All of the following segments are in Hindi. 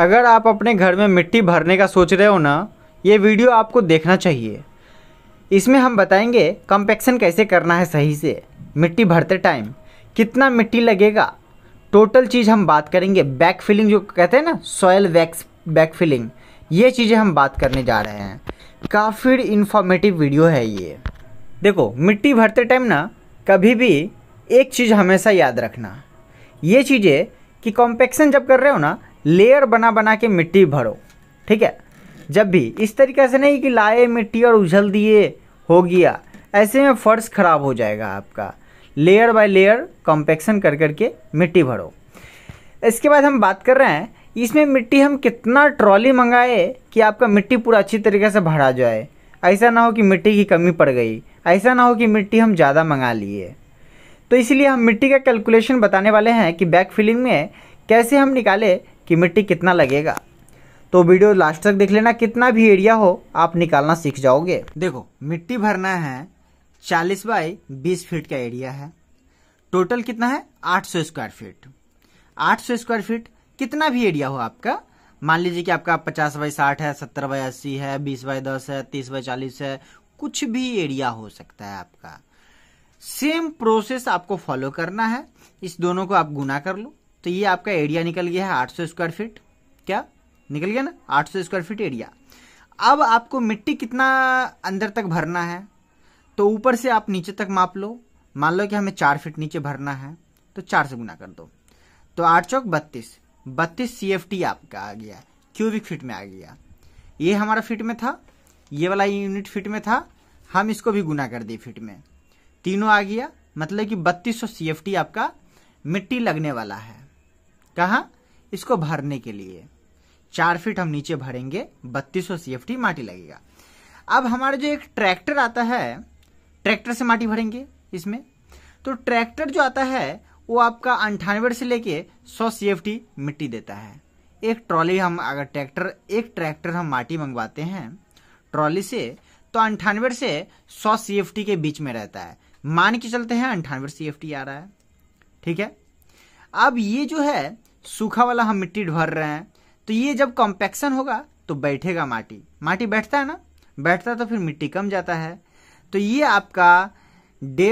अगर आप अपने घर में मिट्टी भरने का सोच रहे हो ना ये वीडियो आपको देखना चाहिए इसमें हम बताएंगे कंपेक्शन कैसे करना है सही से मिट्टी भरते टाइम कितना मिट्टी लगेगा टोटल चीज़ हम बात करेंगे बैक फिलिंग जो कहते हैं ना सॉयल वैक्स बैक फिलिंग ये चीज़ें हम बात करने जा रहे हैं काफ़ी इन्फॉर्मेटिव वीडियो है ये देखो मिट्टी भरते टाइम ना कभी भी एक चीज़ हमेशा याद रखना ये चीज़ें कि कॉम्पेक्शन जब कर रहे हो ना लेयर बना बना के मिट्टी भरो ठीक है जब भी इस तरीके से नहीं कि लाए मिट्टी और उछल दिए हो गया ऐसे में फर्श ख़राब हो जाएगा आपका लेयर बाय लेयर कॉम्पेक्शन कर करके मिट्टी भरो इसके बाद हम बात कर रहे हैं इसमें मिट्टी हम कितना ट्रॉली मंगाए कि आपका मिट्टी पूरा अच्छी तरीके से भरा जाए ऐसा ना हो कि मिट्टी की कमी पड़ गई ऐसा ना हो कि मिट्टी हम ज़्यादा मंगा लिए तो इसलिए हम मिट्टी का कैलकुलेशन बताने वाले हैं कि बैक फिलिंग में कैसे हम निकाले कि मिट्टी कितना लगेगा तो वीडियो लास्ट तक देख लेना कितना भी एरिया हो आप निकालना सीख जाओगे देखो मिट्टी भरना है चालीस बाई बीस फीट का एरिया है टोटल कितना है आठ सौ स्क्वायर फीट आठ सौ स्क्वायर फीट कितना भी एरिया हो आपका मान लीजिए कि आपका पचास बाई साठ है सत्तर बाई अस्सी है बीस बाय दस है तीस बाय चालीस है कुछ भी एरिया हो सकता है आपका सेम प्रोसेस आपको फॉलो करना है इस दोनों को आप गुना कर लो तो ये आपका एरिया निकल गया है 800 स्क्वायर फीट क्या निकल गया ना 800 स्क्वायर फीट एरिया अब आपको मिट्टी कितना अंदर तक भरना है तो ऊपर से आप नीचे तक माप लो मान लो कि हमें चार फीट नीचे भरना है तो चार से गुना कर दो तो आठ चौक बत्तीस बत्तीस सी एफ टी आपका आ गया क्यूबिक फीट में आ गया ये हमारा फीट में था ये वाला यूनिट फीट में था हम इसको भी गुना कर दिए फीट में तीनों आ गया मतलब कि बत्तीस सौ सी एफ टी आपका मिट्टी लगने वाला है कहा इसको भरने के लिए चार फीट हम नीचे भरेंगे बत्तीस सौ सी माटी लगेगा अब हमारा जो एक ट्रैक्टर आता है ट्रैक्टर से माटी भरेंगे इसमें तो ट्रैक्टर जो आता है वो आपका अंठानवे से लेके सौ सी मिट्टी देता है एक ट्रॉली हम अगर ट्रैक्टर एक ट्रैक्टर हम माटी मंगवाते हैं ट्रॉली से तो अंठानवे से सौ सी के बीच में रहता है मान के चलते हैं अंठानवे सी आ रहा है ठीक है अब ये जो है सूखा वाला हम मिट्टी भर रहे हैं तो ये जब कॉम्पेक्शन होगा तो बैठेगा माटी माटी बैठता है ना बैठता है तो फिर मिट्टी कम जाता है तो ये आपका डे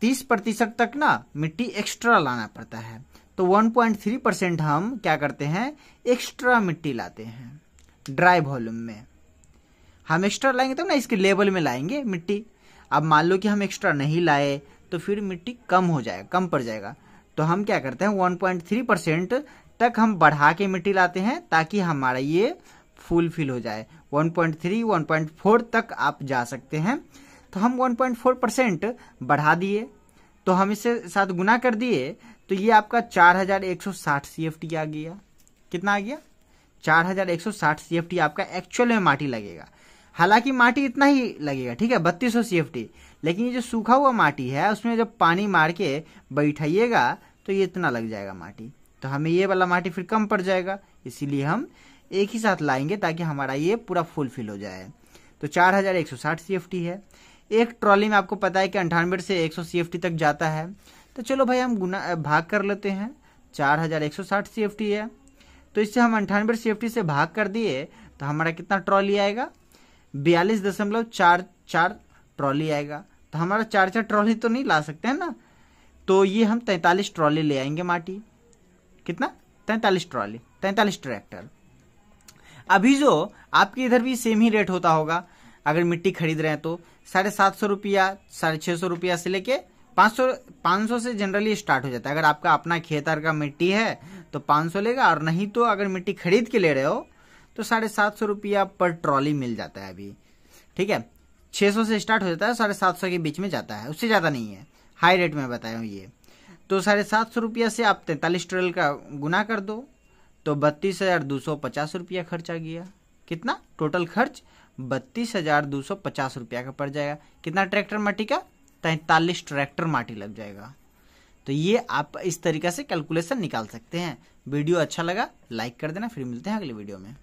तीस प्रतिशत तक ना मिट्टी एक्स्ट्रा लाना पड़ता है तो 1.3 परसेंट हम क्या करते हैं एक्स्ट्रा मिट्टी लाते हैं ड्राई वॉल्यूम में हम एक्स्ट्रा लाएंगे तब तो ना इसके लेवल में लाएंगे मिट्टी अब मान लो कि हम एक्स्ट्रा नहीं लाए तो फिर मिट्टी कम हो जाएगा कम पड़ जाएगा तो हम क्या करते हैं 1.3 परसेंट तक हम बढ़ा के मिट्टी लाते हैं ताकि हमारा ये फुलफिल हो जाए 1.3 1.4 तक आप जा सकते हैं तो हम 1.4 परसेंट बढ़ा दिए तो हम इसे साथ गुना कर दिए तो ये आपका 4160 सीएफटी आ गया कितना आ गया 4160 सीएफटी आपका एक्चुअल में माटी लगेगा हालांकि माटी इतना ही लगेगा ठीक है बत्तीस सौ लेकिन ये जो सूखा हुआ माटी है उसमें जब पानी मार के बैठाइएगा तो ये इतना लग जाएगा माटी तो हमें ये वाला माटी फिर कम पड़ जाएगा इसीलिए हम एक ही साथ लाएंगे ताकि हमारा ये पूरा फुलफिल हो जाए तो चार हजार एक सौ साठ सी एफ टी है एक ट्रॉली में आपको पता है कि अंठानवे से एक सौ सी एफ टी तक जाता है तो चलो भाई हम गुना भाग कर लेते हैं चार हजार एक सौ साठ सी एफ टी है तो इससे हम अंठानवे सी एफ टी से भाग कर दिए तो हमारा कितना ट्रॉली आएगा बयालीस दशमलव चार चार ट्रॉली आएगा तो हमारा चार चार ट्रॉली तो नहीं ला सकते हैं ना तो ये हम तैंतालीस ट्रॉली ले आएंगे माटी कितना तैंतालीस ट्रॉली तैंतालीस ट्रैक्टर अभी जो आपके इधर भी सेम ही रेट होता होगा अगर मिट्टी खरीद रहे हैं तो साढ़े सात सौ रुपया साढ़े छः सौ रुपया से लेके पाँच सौ पाँच सौ से जनरली स्टार्ट हो जाता है अगर आपका अपना खेत आर का मिट्टी है तो पाँच सौ लेगा और नहीं तो अगर मिट्टी खरीद के ले रहे हो तो साढ़े सात सौ रुपया पर ट्रॉली मिल जाता है अभी ठीक है 600 से स्टार्ट हो जाता है साढ़े सात सौ के बीच में जाता है उससे ज़्यादा नहीं है हाई रेट में बताया हूँ ये तो साढ़े सात सौ रुपया से आप तैंतालीस ट्रेल का गुना कर दो तो बत्तीस हज़ार दो सौ पचास रुपया खर्चा गया कितना टोटल खर्च बत्तीस हज़ार दो सौ पचास रुपया का पड़ जाएगा कितना ट्रैक्टर माटी का तैंतालीस ट्रैक्टर माटी लग जाएगा तो ये आप इस तरीका से कैलकुलेशन निकाल सकते हैं वीडियो अच्छा लगा लाइक कर देना फिर मिलते हैं अगले वीडियो में